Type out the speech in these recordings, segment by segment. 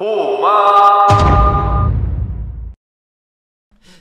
보호망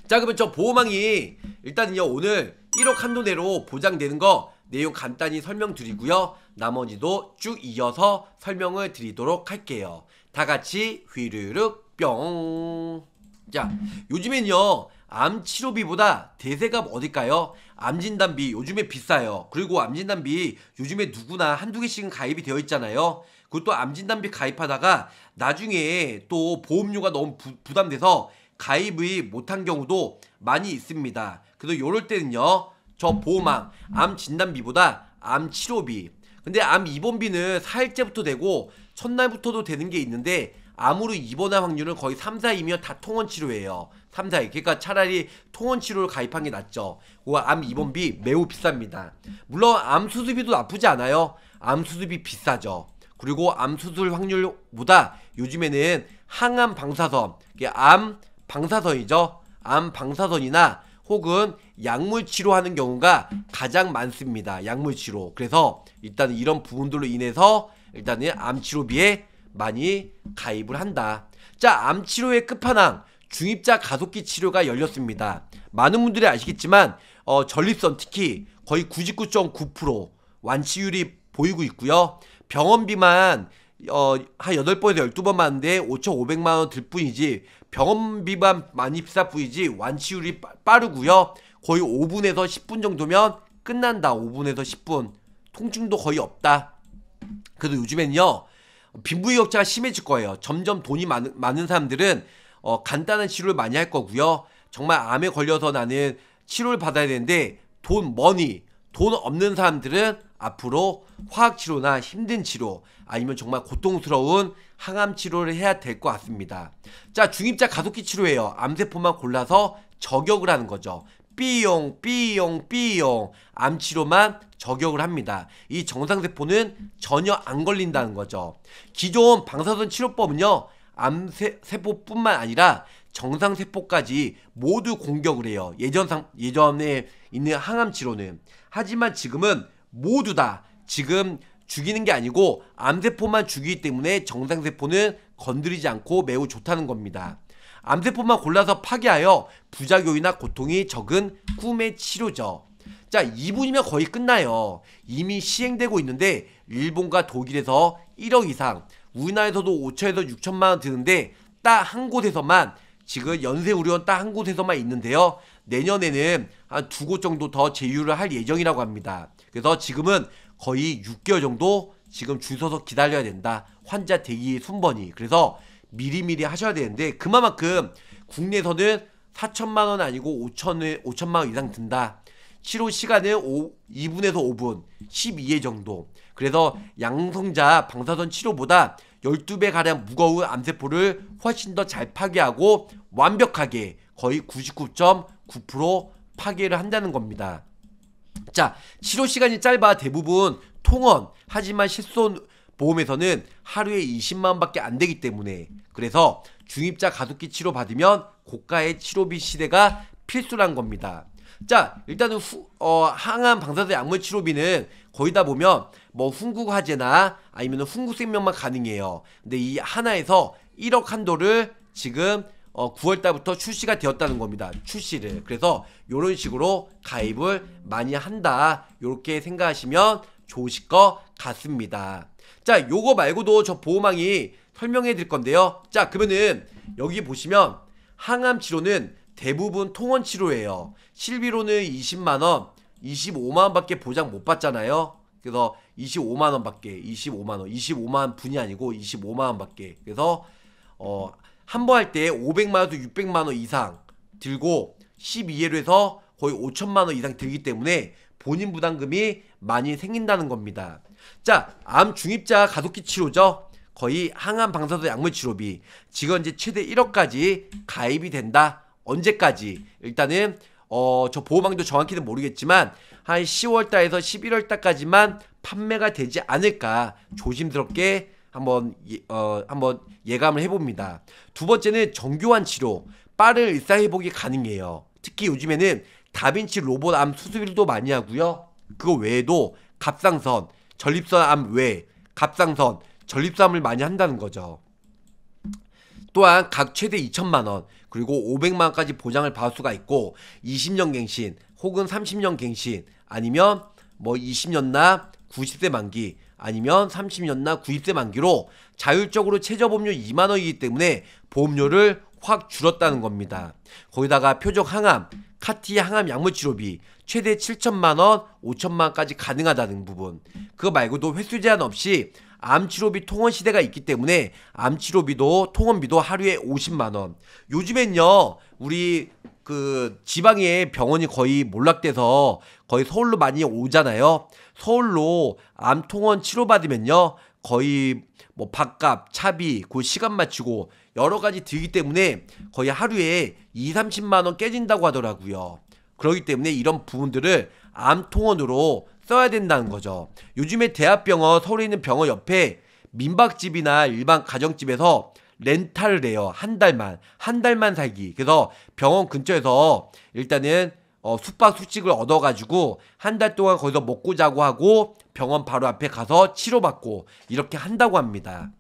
자 그러면 저 보호망이 일단요 은 오늘 1억 한도 내로 보장되는 거 내용 간단히 설명드리고요 나머지도 쭉 이어서 설명을 드리도록 할게요 다같이 휘르륵 뿅자 요즘엔요 암 치료비보다 대세가 어딜까요? 암 진단비 요즘에 비싸요. 그리고 암 진단비 요즘에 누구나 한두 개씩은 가입이 되어 있잖아요. 그것도 암진단비 가입하다가 나중에 또 보험료가 너무 부, 부담돼서 가입을 못한 경우도 많이 있습니다. 그래서 이럴 때는요. 저 보험암, 암 진단비보다 암 치료비. 근데 암 입원비는 4일째부터 되고 첫날부터도 되는 게 있는데 암으로 입원할 확률은 거의 3, 4이며 다 통원 치료예요. 3, 4일. 그러니까 차라리 통원 치료를 가입한 게 낫죠. 암 입원비 매우 비쌉니다. 물론 암 수술비도 나쁘지 않아요. 암 수술비 비싸죠. 그리고 암 수술 확률보다 요즘에는 항암 방사선, 이게 암 방사선이죠. 암 방사선이나 혹은 약물 치료하는 경우가 가장 많습니다. 약물 치료. 그래서 일단 이런 부분들로 인해서 일단은 암 치료비에 많이 가입을 한다. 자, 암 치료의 끝판왕 중입자 가속기 치료가 열렸습니다. 많은 분들이 아시겠지만 어, 전립선 특히 거의 99.9% 완치율이 보이고 있고요. 병원비만 어, 한 8번에서 12번 맞는데 5,500만원 들 뿐이지 병원비만 많이 비싸 뿐이지 완치율이 빠르고요 거의 5분에서 10분 정도면 끝난다 5분에서 10분 통증도 거의 없다 그래도 요즘엔요 빈부격차가 심해질 거예요 점점 돈이 많은, 많은 사람들은 어, 간단한 치료를 많이 할 거고요 정말 암에 걸려서 나는 치료를 받아야 되는데 돈 머니 돈 없는 사람들은 앞으로 화학 치료나 힘든 치료 아니면 정말 고통스러운 항암 치료를 해야 될 것 같습니다. 자, 중입자 가속기 치료예요. 암세포만 골라서 저격을 하는 거죠. 삐용 삐용 삐용 암치료만 저격을 합니다. 이 정상세포는 전혀 안 걸린다는 거죠. 기존 방사선 치료법은요. 암세포뿐만 아니라 정상 세포까지 모두 공격을 해요. 예전상 예전에 있는 항암 치료는 하지만 지금은 모두 다 지금 죽이는 게 아니고 암세포만 죽이기 때문에 정상 세포는 건드리지 않고 매우 좋다는 겁니다. 암세포만 골라서 파괴하여 부작용이나 고통이 적은 꿈의 치료죠. 자, 2분이면 거의 끝나요. 이미 시행되고 있는데 일본과 독일에서 1억 이상, 우리나라에서도 5천에서 6천만 원 드는데 딱 한 곳에서만 지금 연세 우려원 딱 한 곳에서만 있는데요. 내년에는 한 두 곳 정도 더 제휴를 할 예정이라고 합니다. 그래서 지금은 거의 6개월 정도 지금 줄 서서 기다려야 된다. 환자 대기 순번이. 그래서 미리미리 하셔야 되는데 그만큼 국내에서는 4천만 원 아니고 5천 5천만 원 이상 든다. 치료 시간은 5, 2분에서 5분, 12회 정도. 그래서 양성자 방사선 치료보다 12배 가량 무거운 암세포를 훨씬 더 잘 파괴하고 완벽하게 거의 99.9% 파괴를 한다는 겁니다. 자, 치료 시간이 짧아 대부분 통원, 하지만 실손 보험에서는 하루에 2 0만 밖에 안 되기 때문에 그래서 중입자 가속기 치료 받으면 고가의 치료비 시대가 필수란 겁니다. 자 일단은 후, 어, 항암 방사선 약물 치료비는 거의 다 보면 뭐 훈구화재나 아니면 훈구생명만 가능해요. 근데 이 하나에서 1억 한도를 지금 어, 9월달부터 출시가 되었다는 겁니다. 출시를. 그래서 이런 식으로 가입을 많이 한다. 이렇게 생각하시면 좋으실 것 같습니다. 자, 요거 말고도 저 보호망이 설명해 드릴 건데요. 자, 그러면은 여기 보시면 항암 치료는 대부분 통원 치료예요. 실비로는 20만원, 25만원밖에 보장 못 받잖아요. 그래서 25만원밖에, 25만원, 25만원 분이 아니고 25만원밖에. 그래서 어, 한보할 때 500만원에서 600만원 이상 들고 12회로 해서 거의 5천만원 이상 들기 때문에 본인 부담금이 많이 생긴다는 겁니다. 자, 암 중입자 가속기 치료죠. 거의 항암 방사선 약물 치료비. 지금 이제 최대 1억까지 가입이 된다. 언제까지? 일단은 어, 저 보호망도 정확히는 모르겠지만 한 10월 달에서 11월 달까지만 판매가 되지 않을까 조심스럽게 한번 예, 어, 한번 예감을 해봅니다. 두 번째는 정교한 치료, 빠른 일상회복이 가능해요. 특히 요즘에는 다빈치 로봇 암 수술도 많이 하고요. 그거 외에도 갑상선, 전립선 암 외, 갑상선, 전립선을 암 많이 한다는 거죠. 또한 각 최대 2천만원 그리고 500만원까지 보장을 받을 수가 있고 20년 갱신 혹은 30년 갱신 아니면 뭐 20년나 90세 만기 아니면 30년나 구입세 만기로 자율적으로 최저보험료 2만원이기 때문에 보험료를 확 줄었다는 겁니다. 거기다가 표적 항암, 카티 항암 약물 치료비 최대 7천만 원, 5천만 원까지 가능하다는 부분. 그거 말고도 횟수 제한 없이 암 치료비 통원 시대가 있기 때문에 암 치료비도 통원비도 하루에 50만 원. 요즘엔요. 우리 그 지방의 병원이 거의 몰락돼서 거의 서울로 많이 오잖아요. 서울로 암 통원 치료받으면요. 거의 뭐 밥값, 차비, 그 시간 맞추고 여러 가지 들기 때문에 거의 하루에 2, 30만 원 깨진다고 하더라고요. 그러기 때문에 이런 부분들을 암 통원으로 써야 된다는 거죠. 요즘에 대학병원, 서울에 있는 병원 옆에 민박집이나 일반 가정집에서 렌탈 을 레어 한 달만 한 달만 살기. 그래서 병원 근처에서 일단은 어, 숙박 수칙을 얻어가지고 한 달 동안 거기서 먹고 자고 하고 병원 바로 앞에 가서 치료받고 이렇게 한다고 합니다.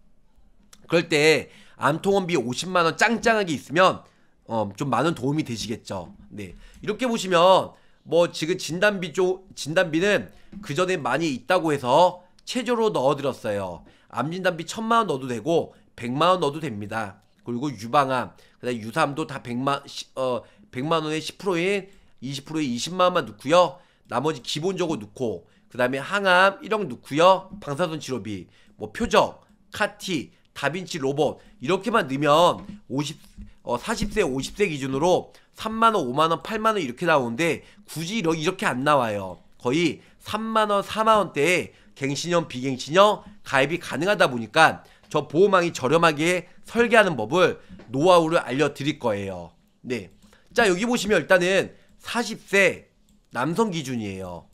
그럴 때 암통원비 50만 원 짱짱하게 있으면 어, 좀 많은 도움이 되시겠죠. 네 이렇게 보시면 뭐 지금 진단비 쪽 진단비는 그 전에 많이 있다고 해서 체조로 넣어드렸어요. 암진단비 천만 원 넣어도 되고 100만 원 넣어도 됩니다. 그리고 유방암, 그다음 유삼도 다 100만 어 100만 원에 1 0인 20%에 20만 원만 넣고요. 나머지 기본적으로 넣고 그다음에 항암 1억 넣고요. 방사선 치료비, 뭐 표적, 카티, 다빈치 로봇 이렇게만 넣으면 50 어, 40세, 50세 기준으로 3만원, 5만원, 8만원 이렇게 나오는데 굳이 이러, 이렇게 안 나와요. 거의 3만원, 4만원대에 갱신형, 비갱신형 가입이 가능하다 보니까 저 보호망이 저렴하게 설계하는 법을 노하우를 알려드릴 거예요. 네. 자, 여기 보시면 일단은 40세 남성 기준이에요.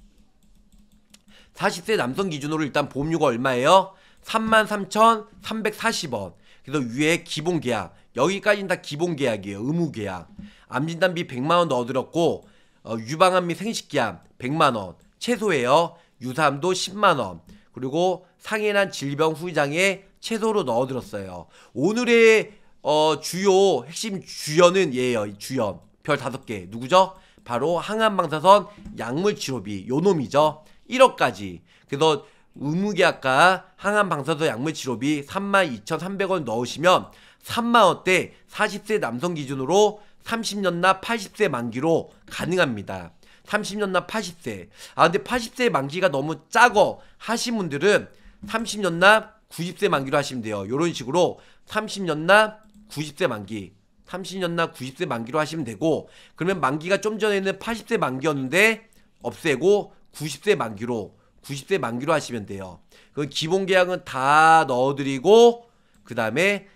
40세 남성 기준으로 일단 보험료가 얼마예요? 33,340원. 그래서 위에 기본 계약. 여기까지는 다 기본 계약이에요. 의무 계약. 암진단비 100만원 넣어드렸고, 어, 유방암 및 생식기암 100만원. 최소예요. 유사암도 10만원. 그리고 상해난 질병 후유장애 채소로 넣어들었어요. 오늘의 어, 주요 핵심 주연은 얘예요. 주연 별 다섯 개 누구죠? 바로 항암방사선 약물치료비 요놈이죠. 1억까지. 그래서 의무계약과 항암방사선 약물치료비 32,300원 넣으시면 3만원대 40세 남성 기준으로 30년납 80세 만기로 가능합니다. 30년납 80세. 아 근데 80세 만기가 너무 작어 하신 분들은 30년납 90세 만기로 하시면 돼요. 이런 식으로 30년나 90세 만기 30년나 90세 만기로 하시면 되고 그러면 만기가 좀 전에는 80세 만기였는데 없애고 90세 만기로 90세 만기로 하시면 돼요. 그 기본 계약은 다 넣어드리고 그 다음에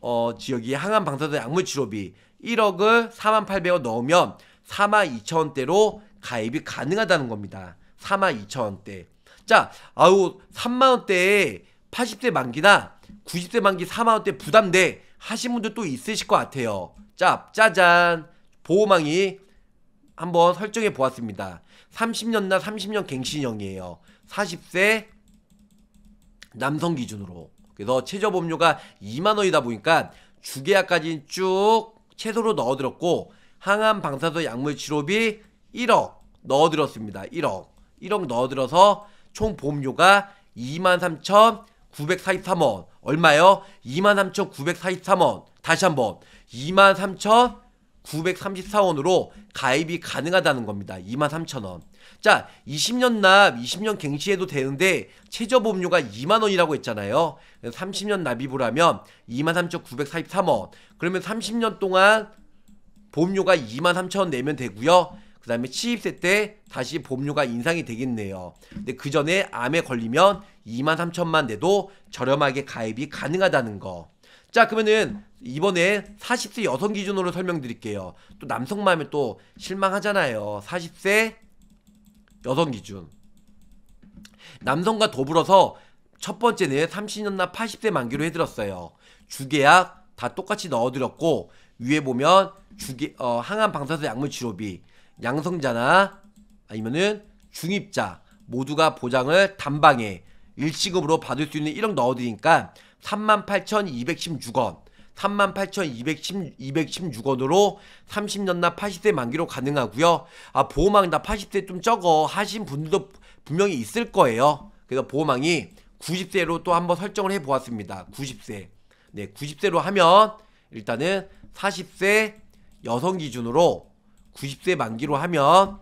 어, 지역이 항암 방사선 약물 치료비 1억을 4만 8백원 넣으면 4만 2천원대로 가입이 가능하다는 겁니다. 4만 2천원대. 자, 아우 3만원대에 80대 만기나 90대 만기 4만원대 부담돼 하신 분들 또 있으실 것 같아요. 짭, 짜잔. 보호망이 한번 설정해 보았습니다. 30년나 30년 갱신형이에요. 40세 남성 기준으로. 그래서 최저 보험료가 2만원이다 보니까 주계약까지 쭉 최소로 넣어들었고 항암 방사선 약물 치료비 1억 넣어들었습니다. 1억. 1억 넣어들어서 총 보험료가 23,000 943원. 얼마요? 23,943원. 다시 한번 23,934원으로 가입이 가능하다는 겁니다. 23,000원. 자, 20년 납, 20년 갱시해도 되는데 최저 보험료가 2만 원이라고 했잖아요. 30년 납입을하면 23,943원. 그러면 30년 동안 보험료가 23,000원 내면 되고요. 그 다음에 취입세 때 다시 보험료가 인상이 되겠네요. 근데 그 전에 암에 걸리면 2만 3천만 내도 저렴하게 가입이 가능하다는 거. 자 그러면은 이번에 40세 여성 기준으로 설명드릴게요. 또남성 마음에 또 실망하잖아요. 40세 여성 기준. 남성과 더불어서 첫 번째는 30년나 80세 만기로 해드렸어요. 주계약 다 똑같이 넣어드렸고 위에 보면 주계 어, 항암 방사선 약물 치료비 양성자나 아니면은 중입자 모두가 보장을 단방에 일시급으로 받을 수 있는 1억 넣어드니까 38,216원 38,216원으로 30년납 80세 만기로 가능하고요. 아 보호망이나 80세 좀 적어 하신 분들도 분명히 있을 거예요. 그래서 보호망이 90세로 또 한번 설정을 해보았습니다. 90세 네 90세로 하면 일단은 40세 여성 기준으로 90세 만기로 하면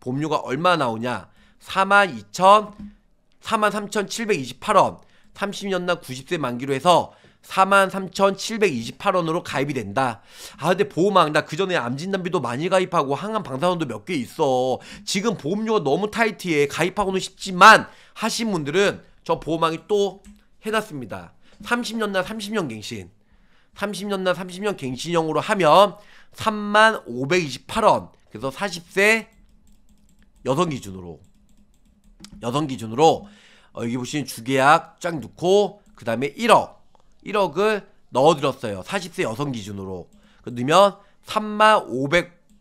보험료가 얼마 나오냐 42,000 43,728원, 30년 나 90세 만기로 해서 43,728원으로 가입이 된다. 아, 근데 보험왕, 나 그전에 암진단비도 많이 가입하고 항암 방사선도 몇 개 있어. 지금 보험료가 너무 타이트해. 가입하고는 쉽지만 하신 분들은 저 보험왕이 또 해놨습니다. 30년 나 30년 갱신. 30년 나 30년 갱신형으로 하면 3만 528원. 그래서 40세 여성 기준으로 여성 기준으로 어, 여기 보시면 주계약 쫙 넣고 그 다음에 1억 1억을 넣어드렸어요 40세 여성 기준으로 넣으면 3만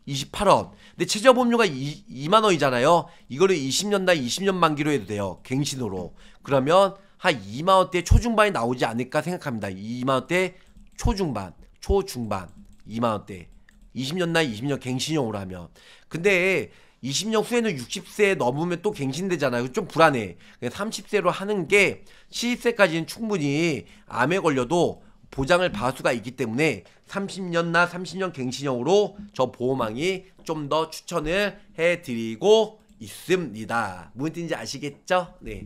528원 근데 최저보험료가 2, 만원이잖아요 이거를 20년 날 20년 만기로 해도 돼요 갱신으로 그러면 한 2만원대 초중반이 나오지 않을까 생각합니다 2만원대 초중반 초중반 2만원대 20년 날 20년 갱신용으로 하면 근데 20년 후에는 60세 넘으면 또 갱신되잖아요. 좀 불안해. 30세로 하는 게 70세까지는 충분히 암에 걸려도 보장을 받을 수가 있기 때문에 30년나 30년 갱신형으로 저보호망이좀 더 추천을 해드리고 있습니다. 무슨 뜻인지 아시겠죠? 네.